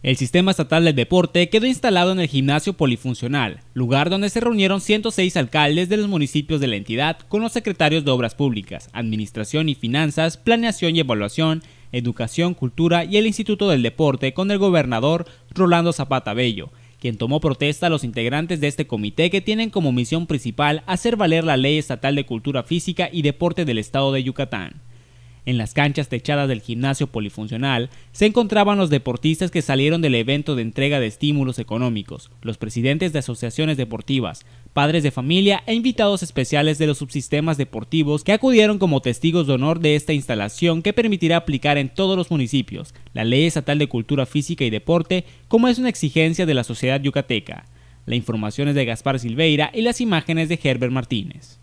El sistema estatal del deporte quedó instalado en el gimnasio polifuncional, lugar donde se reunieron 106 alcaldes de los municipios de la entidad con los secretarios de Obras Públicas, Administración y Finanzas, Planeación y Evaluación, Educación, Cultura y el Instituto del Deporte con el gobernador Rolando Zapata Bello, quien tomó protesta a los integrantes de este comité que tienen como misión principal hacer valer la Ley Estatal de Cultura Física y Deporte del Estado de Yucatán. En las canchas techadas del gimnasio polifuncional se encontraban los deportistas que salieron del evento de entrega de estímulos económicos, los presidentes de asociaciones deportivas, padres de familia e invitados especiales de los subsistemas deportivos que acudieron como testigos de honor de esta instalación que permitirá aplicar en todos los municipios la Ley Estatal de Cultura Física y Deporte como es una exigencia de la sociedad yucateca. La información es de Gaspar Silveira y las imágenes de Herbert Martínez.